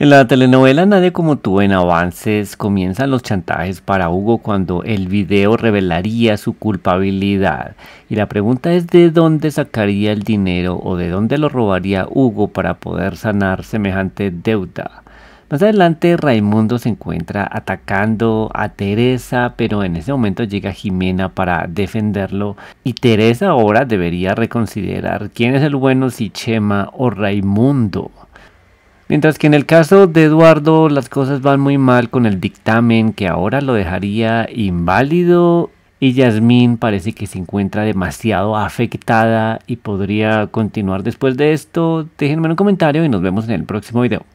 En la telenovela Nadie como tú en avances comienzan los chantajes para Hugo cuando el video revelaría su culpabilidad y la pregunta es de dónde sacaría el dinero o de dónde lo robaría Hugo para poder sanar semejante deuda. Más adelante Raimundo se encuentra atacando a Teresa, pero en ese momento llega Jimena para defenderlo y Teresa ahora debería reconsiderar quién es el bueno si Chema o Raimundo. Mientras que en el caso de Eduardo las cosas van muy mal con el dictamen que ahora lo dejaría inválido y Yasmín parece que se encuentra demasiado afectada y podría continuar después de esto. Déjenme un comentario y nos vemos en el próximo video.